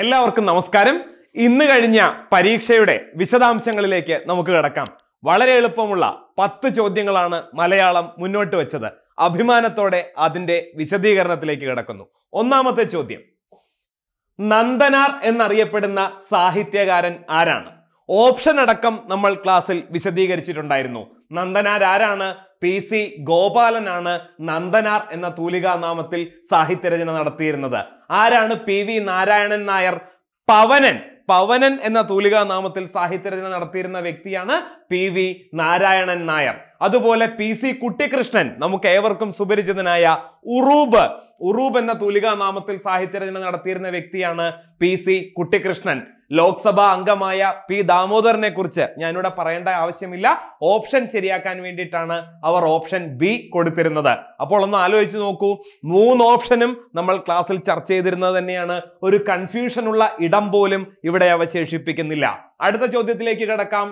എല്ലാവർക്കും നമസ്കാരം ഇന്ന് കഴിഞ്ഞ പരീക്ഷയുടെ വിശദാംശങ്ങളിലേക്ക് നമുക്ക് കിടക്കാം വളരെ എളുപ്പമുള്ള പത്ത് ചോദ്യങ്ങളാണ് മലയാളം മുന്നോട്ട് വെച്ചത് അഭിമാനത്തോടെ അതിന്റെ വിശദീകരണത്തിലേക്ക് കിടക്കുന്നു ഒന്നാമത്തെ ചോദ്യം നന്ദനാർ എന്നറിയപ്പെടുന്ന സാഹിത്യകാരൻ ആരാണ് ഓപ്ഷൻ അടക്കം നമ്മൾ ക്ലാസ്സിൽ വിശദീകരിച്ചിട്ടുണ്ടായിരുന്നു നന്ദനാർ ആരാണ് പി സി ഗോപാലനാണ് നന്ദനാർ എന്ന തൂലികാനാമത്തിൽ സാഹിത്യരചന നടത്തിയിരുന്നത് ആരാണ് പി വി നാരായണൻ നായർ പവനൻ പവനൻ എന്ന തൂലികാനാമത്തിൽ സാഹിത്യരചന നടത്തിയിരുന്ന വ്യക്തിയാണ് പി വി നാരായണൻ നായർ അതുപോലെ പി സി കുട്ടിക്കൃഷ്ണൻ നമുക്ക് ഏവർക്കും സുപരിചിതനായ ഉറൂബ് ഉറൂബ് എന്ന തൂലികാനാമത്തിൽ സാഹിത്യരചന നടത്തിയിരുന്ന വ്യക്തിയാണ് പി സി കുട്ടിക്കൃഷ്ണൻ ലോക്സഭാ അംഗമായ പി ദാമോദറിനെ കുറിച്ച് ഞാനിവിടെ പറയേണ്ട ആവശ്യമില്ല ഓപ്ഷൻ ശരിയാക്കാൻ വേണ്ടിയിട്ടാണ് അവർ ഓപ്ഷൻ ബി കൊടുത്തിരുന്നത് അപ്പോൾ ഒന്ന് ആലോചിച്ച് നോക്കൂ മൂന്ന് ഓപ്ഷനും നമ്മൾ ക്ലാസ്സിൽ ചർച്ച ചെയ്തിരുന്നത് തന്നെയാണ് ഒരു കൺഫ്യൂഷനുള്ള ഇടം പോലും ഇവിടെ അവശേഷിപ്പിക്കുന്നില്ല അടുത്ത ചോദ്യത്തിലേക്ക് കിടക്കാം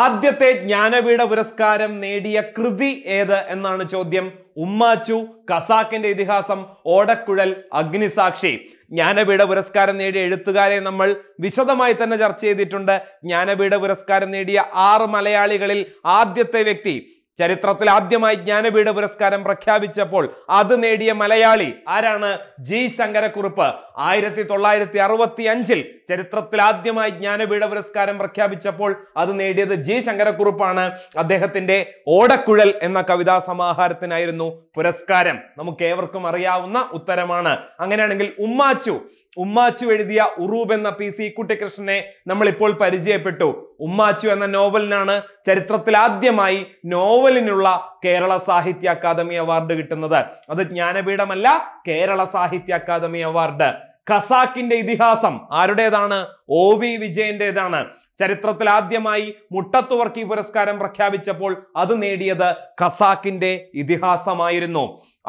ആദ്യത്തെ ജ്ഞാനപീഠ പുരസ്കാരം നേടിയ കൃതി ഏത് എന്നാണ് ചോദ്യം ഉമ്മാച്ചു കസാക്കിന്റെ ഇതിഹാസം ഓടക്കുഴൽ അഗ്നിസാക്ഷി ജ്ഞാനപീഠ പുരസ്കാരം നേടിയ എഴുത്തുകാരെ നമ്മൾ വിശദമായി തന്നെ ചർച്ച ചെയ്തിട്ടുണ്ട് ജ്ഞാനപീഠ പുരസ്കാരം നേടിയ ആറ് മലയാളികളിൽ ആദ്യത്തെ വ്യക്തി ചരിത്രത്തിൽ ആദ്യമായി ജ്ഞാനപീഠ പുരസ്കാരം പ്രഖ്യാപിച്ചപ്പോൾ അത് നേടിയ മലയാളി ആരാണ് ജി ശങ്കരക്കുറുപ്പ് ആയിരത്തി തൊള്ളായിരത്തി അറുപത്തി അഞ്ചിൽ ചരിത്രത്തിൽ ആദ്യമായി ജ്ഞാനപീഠ പുരസ്കാരം പ്രഖ്യാപിച്ചപ്പോൾ അത് നേടിയത് ജി ശങ്കരക്കുറുപ്പാണ് അദ്ദേഹത്തിന്റെ ഓടക്കുഴൽ എന്ന കവിതാ സമാഹാരത്തിനായിരുന്നു പുരസ്കാരം നമുക്ക് ഏവർക്കും അറിയാവുന്ന ഉത്തരമാണ് അങ്ങനെയാണെങ്കിൽ ഉമ്മാച്ചു ഉമ്മാച്ചു എഴുതിയ ഉറൂബ് എന്ന പി സി കുട്ടിക്കൃഷ്ണനെ നമ്മൾ ഇപ്പോൾ പരിചയപ്പെട്ടു ഉമ്മാച്ചു എന്ന നോവലിനാണ് ചരിത്രത്തിൽ ആദ്യമായി നോവലിനുള്ള കേരള സാഹിത്യ അക്കാദമി അവാർഡ് കിട്ടുന്നത് അത് ജ്ഞാനപീഠമല്ല കേരള സാഹിത്യ അക്കാദമി അവാർഡ് ഖസാക്കിന്റെ ഇതിഹാസം ആരുടേതാണ് ഒ വി വിജയന്റേതാണ് ചരിത്രത്തിൽ ആദ്യമായി മുട്ടത്തുവർക്കി പുരസ്കാരം പ്രഖ്യാപിച്ചപ്പോൾ അത് നേടിയത് ഖസാക്കിന്റെ ഇതിഹാസമായിരുന്നു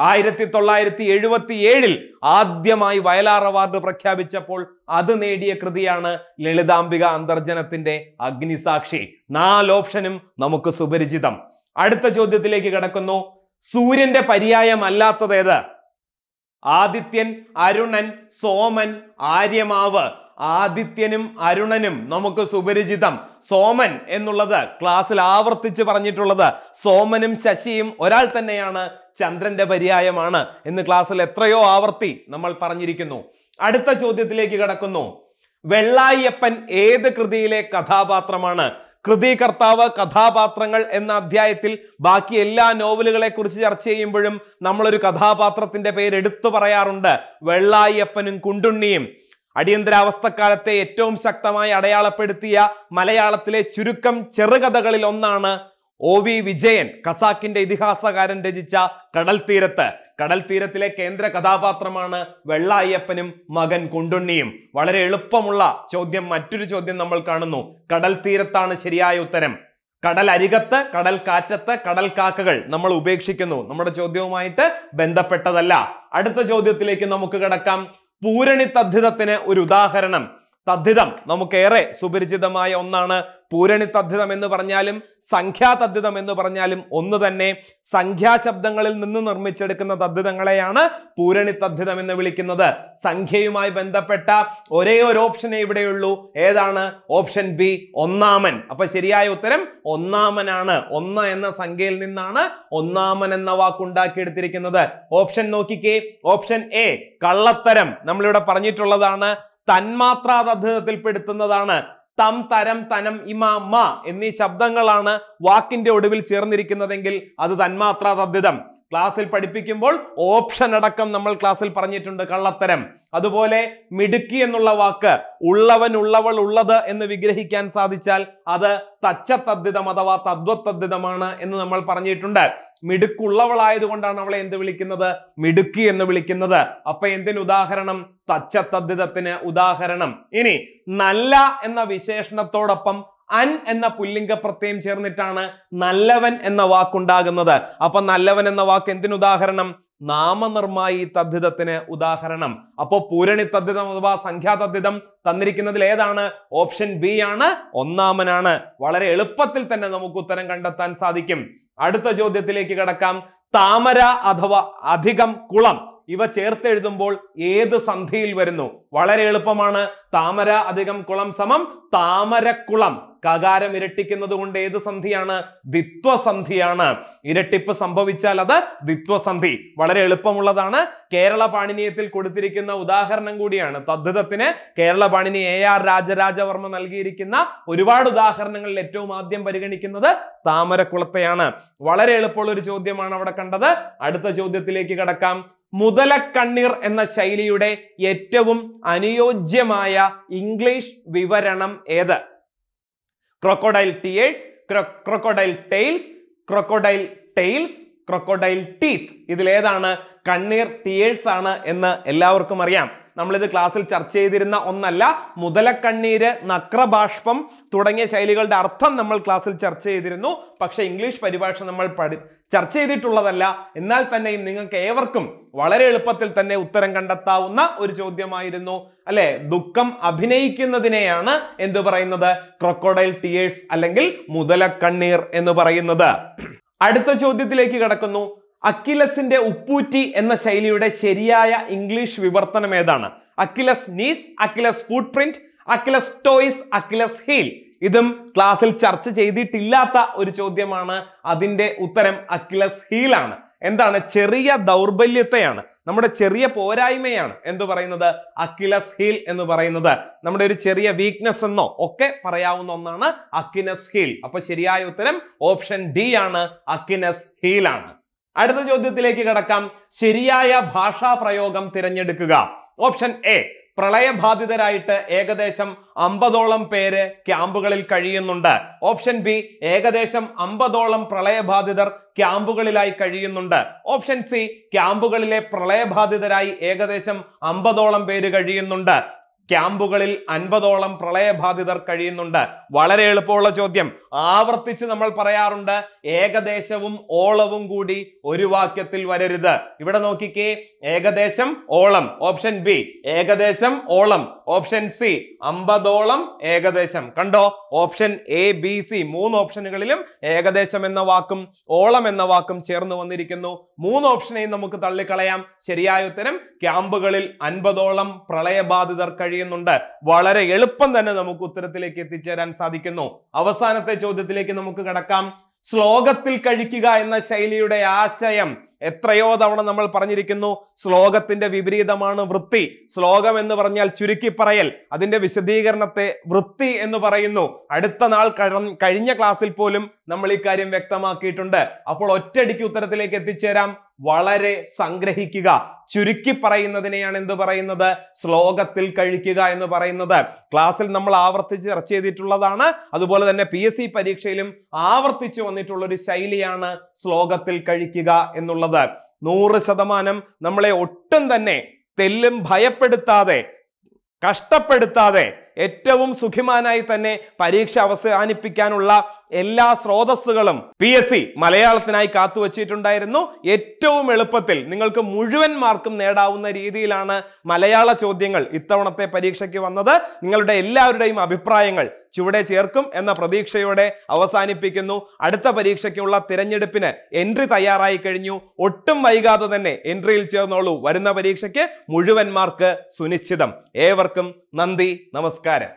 ആയിരത്തി തൊള്ളായിരത്തി എഴുപത്തി ഏഴിൽ ആദ്യമായി വയലാർ അവാർഡ് പ്രഖ്യാപിച്ചപ്പോൾ അത് നേടിയ കൃതിയാണ് ലളിതാംബിക അന്തർജനത്തിന്റെ അഗ്നിസാക്ഷി നാല് ഓപ്ഷനും നമുക്ക് സുപരിചിതം അടുത്ത ചോദ്യത്തിലേക്ക് കിടക്കുന്നു സൂര്യന്റെ പര്യായമല്ലാത്തതേത് ആദിത്യൻ അരുണൻ സോമൻ ആര്യമാവ് ആദിത്യനും അരുണനും നമുക്ക് സുപരിചിതം സോമൻ എന്നുള്ളത് ക്ലാസ്സിൽ ആവർത്തിച്ച് പറഞ്ഞിട്ടുള്ളത് സോമനും ശശിയും ഒരാൾ തന്നെയാണ് ചന്ദ്രന്റെ പര്യായമാണ് എന്ന് ക്ലാസ്സിൽ എത്രയോ ആവർത്തി നമ്മൾ പറഞ്ഞിരിക്കുന്നു അടുത്ത ചോദ്യത്തിലേക്ക് കടക്കുന്നു വെള്ളായിയപ്പൻ ഏത് കൃതിയിലെ കഥാപാത്രമാണ് കൃതികർത്താവ് കഥാപാത്രങ്ങൾ എന്ന അധ്യായത്തിൽ ബാക്കി എല്ലാ നോവലുകളെ കുറിച്ച് ചർച്ച ചെയ്യുമ്പോഴും നമ്മളൊരു കഥാപാത്രത്തിന്റെ പേര് എടുത്തു പറയാറുണ്ട് വെള്ളായിയപ്പനും കുണ്ടുണ്ണിയും അടിയന്തരാവസ്ഥക്കാലത്തെ ഏറ്റവും ശക്തമായി അടയാളപ്പെടുത്തിയ മലയാളത്തിലെ ചുരുക്കം ചെറുകഥകളിൽ ഒന്നാണ് ഒ വി വിജയൻ കസാക്കിന്റെ ഇതിഹാസകാരൻ രചിച്ച കടൽ തീരത്ത് കടൽ തീരത്തിലെ കേന്ദ്ര കഥാപാത്രമാണ് വെള്ളായ്യപ്പനും മകൻ കൊണ്ടുണ്ണിയും വളരെ എളുപ്പമുള്ള ചോദ്യം മറ്റൊരു ചോദ്യം നമ്മൾ കാണുന്നു കടൽ തീരത്താണ് ശരിയായ ഉത്തരം കടൽ അരികത്ത് കടൽ കാറ്റത്ത് കടൽ കാക്കകൾ നമ്മൾ ഉപേക്ഷിക്കുന്നു നമ്മുടെ ചോദ്യവുമായിട്ട് ബന്ധപ്പെട്ടതല്ല അടുത്ത ചോദ്യത്തിലേക്ക് നമുക്ക് കിടക്കാം പൂരണി തദ്ധിതത്തിന് ഒരു ഉദാഹരണം തദ്ധിതം നമുക്കേറെ സുപരിചിതമായ ഒന്നാണ് പൂരണി തദ്ധിതം എന്ന് പറഞ്ഞാലും സംഖ്യാ തദ്ധിതം എന്ന് പറഞ്ഞാലും ഒന്ന് തന്നെ സംഖ്യാശബ്ദങ്ങളിൽ നിന്ന് നിർമ്മിച്ചെടുക്കുന്ന തദ്ധിതങ്ങളെയാണ് പൂരണി തദ്ധിതം എന്ന് വിളിക്കുന്നത് സംഖ്യയുമായി ബന്ധപ്പെട്ട ഒരേ ഒരു ഓപ്ഷനെ ഇവിടെയുള്ളൂ ഏതാണ് ഓപ്ഷൻ ബി ഒന്നാമൻ അപ്പൊ ശരിയായ ഉത്തരം ഒന്നാമനാണ് ഒന്ന് എന്ന സംഖ്യയിൽ നിന്നാണ് ഒന്നാമൻ എന്ന വാക്കുണ്ടാക്കിയെടുത്തിരിക്കുന്നത് ഓപ്ഷൻ നോക്കിക്കേ ഓപ്ഷൻ എ കള്ളത്തരം നമ്മളിവിടെ പറഞ്ഞിട്ടുള്ളതാണ് തന്മാത്രാ തദ്ധിതത്തിൽപ്പെടുത്തുന്നതാണ് തം തരം തനം ഇമ മ എന്നീ ശബ്ദങ്ങളാണ് വാക്കിന്റെ ഒടുവിൽ ചേർന്നിരിക്കുന്നതെങ്കിൽ അത് തന്മാത്രാ തദ്ധിതം ക്ലാസ്സിൽ പഠിപ്പിക്കുമ്പോൾ ഓപ്ഷൻ അടക്കം നമ്മൾ ക്ലാസ്സിൽ പറഞ്ഞിട്ടുണ്ട് കള്ളത്തരം അതുപോലെ മിടുക്കി എന്നുള്ള വാക്ക് ഉള്ളവൻ ഉള്ളവൾ ഉള്ളത് എന്ന് വിഗ്രഹിക്കാൻ സാധിച്ചാൽ അത് തച്ചതദ്ധിതം അഥവാ തദ്വത്തദ്ധിതമാണ് എന്ന് നമ്മൾ പറഞ്ഞിട്ടുണ്ട് മിടുക്കുള്ളവളായതുകൊണ്ടാണ് അവളെ എന്ത് വിളിക്കുന്നത് മിടുക്കി എന്ന് വിളിക്കുന്നത് അപ്പൊ എന്തിന് ഉദാഹരണം തച്ചതദ്ധിതത്തിന് ഉദാഹരണം ഇനി നല്ല എന്ന വിശേഷണത്തോടൊപ്പം അൻ എന്ന പുല്ലിംഗ പ്രത്യയം ചേർന്നിട്ടാണ് നല്ലവൻ എന്ന വാക്കുണ്ടാകുന്നത് അപ്പൊ നല്ലവൻ എന്ന വാക്ക് എന്തിനുദാഹരണം നാമനിർമായി തദ്ധിതത്തിന് ഉദാഹരണം അപ്പോൾ പൂരണി തദ്ധിതം അഥവാ സംഖ്യാ തദ്ധിതം തന്നിരിക്കുന്നതിൽ ഏതാണ് ഓപ്ഷൻ ബി ആണ് ഒന്നാമനാണ് വളരെ എളുപ്പത്തിൽ തന്നെ നമുക്ക് ഉത്തരം കണ്ടെത്താൻ സാധിക്കും അടുത്ത ചോദ്യത്തിലേക്ക് കടക്കാം താമര അഥവാ അധികം കുളം ഇവ ചേർത്തെഴുതുമ്പോൾ ഏത് സന്ധിയിൽ വരുന്നു വളരെ എളുപ്പമാണ് താമര അധികം കുളം സമം താമരക്കുളം കകാരം ഇരട്ടിക്കുന്നത് കൊണ്ട് ഏത് സന്ധിയാണ് ദിത്വസന്ധിയാണ് ഇരട്ടിപ്പ് സംഭവിച്ചാൽ അത് ദിത്വസന്ധി വളരെ എളുപ്പമുള്ളതാണ് കേരള പാണിനീയത്തിൽ കൊടുത്തിരിക്കുന്ന ഉദാഹരണം കൂടിയാണ് തദ്ധിതത്തിന് കേരള പാണിനി എ ആർ രാജരാജവർമ്മ നൽകിയിരിക്കുന്ന ഒരുപാട് ഉദാഹരണങ്ങളിൽ ഏറ്റവും ആദ്യം പരിഗണിക്കുന്നത് താമരക്കുളത്തെയാണ് വളരെ എളുപ്പമുള്ള ഒരു ചോദ്യമാണ് അവിടെ കണ്ടത് അടുത്ത ചോദ്യത്തിലേക്ക് കടക്കാം മുതലക്കണ്ണീർ എന്ന ശൈലിയുടെ ഏറ്റവും അനുയോജ്യമായ ഇംഗ്ലീഷ് വിവരണം ഏത് crocodile tears crocodile tails crocodile tails crocodile teeth ഇതിലേതാണ് കണ്ണീർ ടിയേഴ്സ് ആണ് എന്ന് എല്ലാവർക്കും അറിയാം നമ്മളിത് ക്ലാസ്സിൽ ചർച്ച ചെയ്തിരുന്ന ഒന്നല്ല മുതലക്കണ്ണീര് നക്രബാഷ്പം തുടങ്ങിയ ശൈലികളുടെ അർത്ഥം നമ്മൾ ക്ലാസ്സിൽ ചർച്ച ചെയ്തിരുന്നു പക്ഷേ ഇംഗ്ലീഷ് പരിഭാഷ നമ്മൾ പഠി ചർച്ച ചെയ്തിട്ടുള്ളതല്ല എന്നാൽ തന്നെയും നിങ്ങൾക്ക് ഏവർക്കും വളരെ എളുപ്പത്തിൽ തന്നെ ഉത്തരം കണ്ടെത്താവുന്ന ഒരു ചോദ്യമായിരുന്നു അല്ലെ ദുഃഖം അഭിനയിക്കുന്നതിനെയാണ് എന്ത് പറയുന്നത് ക്രൊക്കോഡൈൽ ടിയേഴ്സ് അല്ലെങ്കിൽ മുതലക്കണ്ണീർ എന്ന് പറയുന്നത് അടുത്ത ചോദ്യത്തിലേക്ക് കടക്കുന്നു അക്കിലസിന്റെ ഉപ്പൂറ്റി എന്ന ശൈലിയുടെ ശരിയായ ഇംഗ്ലീഷ് വിവർത്തനം ഏതാണ് Achilles knees Achilles foot print Achilles toes Achilles heel ഇതും ക്ലാസ്സിൽ ചർച്ച ചെയ്തിട്ടില്ലാത്ത ഒരു ചോദ്യമാണ് അതിന്റെ ഉത്തരം അക്കിലസ് ഹീലാണ് എന്താണ് ചെറിയ ദൗർബല്യത്തെയാണ് നമ്മുടെ ചെറിയ പോരായ്മയാണ് എന്ന് പറയുന്നത് അക്കിലസ് ഹീൽ എന്ന് പറയുന്നത് നമ്മുടെ ഒരു ചെറിയ വീക്ക്നെസ് എന്നോ ഒക്കെ പറയാവുന്ന ഒന്നാണ് അക്കിനസ് ഹീൽ അപ്പൊ ശരിയായ ഉത്തരം ഓപ്ഷൻ ഡി ആണ് അക്കിനസ് ഹീലാണ് അടുത്ത ചോദ്യത്തിലേക്ക് കടക്കാം ശരിയായ ഭാഷാ പ്രയോഗം തിരഞ്ഞെടുക്കുക ഓപ്ഷൻ എ പ്രളയബാധിതരായിട്ട് ഏകദേശം അമ്പതോളം പേര് ക്യാമ്പുകളിൽ കഴിയുന്നുണ്ട് ഓപ്ഷൻ ബി ഏകദേശം അമ്പതോളം പ്രളയബാധിതർ ക്യാമ്പുകളിലായി കഴിയുന്നുണ്ട് ഓപ്ഷൻ സി ക്യാമ്പുകളിലെ പ്രളയബാധിതരായി ഏകദേശം അമ്പതോളം പേര് കഴിയുന്നുണ്ട് ക്യാമ്പുകളിൽ അൻപതോളം പ്രളയബാധിതർ കഴിയുന്നുണ്ട് വളരെ എളുപ്പമുള്ള ചോദ്യം ആവർത്തിച്ച് നമ്മൾ പറയാറുണ്ട് ഏകദേശവും ഓളവും കൂടി ഒരു വാക്യത്തിൽ വരരുത് ഇവിടെ നോക്കിക്കേ ഏകദേശം ഓളം ഓപ്ഷൻ ബി ഏകദേശം ഓളം ഓപ്ഷൻ സി അമ്പതോളം ഏകദേശം കണ്ടോ ഓപ്ഷൻ എ ബി സി മൂന്ന് ഓപ്ഷനുകളിലും ഏകദേശം എന്ന വാക്കും ഓളം എന്ന വാക്കും ചേർന്ന് വന്നിരിക്കുന്നു മൂന്ന് ഓപ്ഷനെയും നമുക്ക് തള്ളിക്കളയാം ശരിയായ ഉത്തരം ക്യാമ്പുകളിൽ അൻപതോളം പ്രളയബാധിതർ കഴിയും കഴിയുന്നുണ്ട് വളരെ എളുപ്പം തന്നെ നമുക്ക് ഉത്തരത്തിലേക്ക് എത്തിച്ചേരാൻ സാധിക്കുന്നു അവസാനത്തെ ചോദ്യത്തിലേക്ക് നമുക്ക് കടക്കാം ശ്ലോകത്തിൽ കഴിക്കുക എന്ന ശൈലിയുടെ ആശയം എത്രയോ തവണ നമ്മൾ പറഞ്ഞിരിക്കുന്നു ശ്ലോകത്തിന്റെ വിപരീതമാണ് വൃത്തി ശ്ലോകം എന്ന് പറഞ്ഞാൽ ചുരുക്കി പറയൽ അതിന്റെ വിശദീകരണത്തെ വൃത്തി എന്ന് പറയുന്നു അടുത്ത നാൾ കഴിഞ്ഞ ക്ലാസ്സിൽ പോലും നമ്മൾ ഇക്കാര്യം വ്യക്തമാക്കിയിട്ടുണ്ട് അപ്പോൾ ഒറ്റയടിക്ക് ഉത്തരത്തിലേക്ക് എത്തിച്ചേരാം വളരെ സംഗ്രഹിക്കുക ചുരുക്കി പറയുന്നതിനെയാണ് എന്ത് പറയുന്നത് ശ്ലോകത്തിൽ കഴിക്കുക എന്ന് പറയുന്നത് ക്ലാസ്സിൽ നമ്മൾ ആവർത്തിച്ച് ചർച്ച ചെയ്തിട്ടുള്ളതാണ് അതുപോലെ തന്നെ പി എസ് സി പരീക്ഷയിലും ആവർത്തിച്ചു വന്നിട്ടുള്ള ഒരു ശൈലിയാണ് ശ്ലോകത്തിൽ കഴിക്കുക എന്നുള്ളത് നൂറ് ശതമാനം നമ്മളെ ഒട്ടും തന്നെ തെല്ലും ഭയപ്പെടുത്താതെ കഷ്ടപ്പെടുത്താതെ ഏറ്റവും സുഖിമാനായി തന്നെ പരീക്ഷ അവസാനിപ്പിക്കാനുള്ള എല്ലാ സ്രോതസ്സുകളും പി എസ് സി മലയാളത്തിനായി കാത്തുവച്ചിട്ടുണ്ടായിരുന്നു ഏറ്റവും എളുപ്പത്തിൽ നിങ്ങൾക്ക് മുഴുവൻ മാർക്കും നേടാവുന്ന രീതിയിലാണ് മലയാള ചോദ്യങ്ങൾ ഇത്തവണത്തെ പരീക്ഷയ്ക്ക് വന്നത് നിങ്ങളുടെ എല്ലാവരുടെയും അഭിപ്രായങ്ങൾ ചുവടെ ചേർക്കും എന്ന പ്രതീക്ഷയോടെ അവസാനിപ്പിക്കുന്നു അടുത്ത പരീക്ഷയ്ക്കുള്ള തിരഞ്ഞെടുപ്പിന് എൻട്രി തയ്യാറായി കഴിഞ്ഞു ഒട്ടും വൈകാതെ തന്നെ എൻട്രിയിൽ ചേർന്നോളൂ വരുന്ന പരീക്ഷയ്ക്ക് മുഴുവൻ മാർക്ക് സുനിശ്ചിതം ഏവർക്കും നന്ദി നമസ്കാരം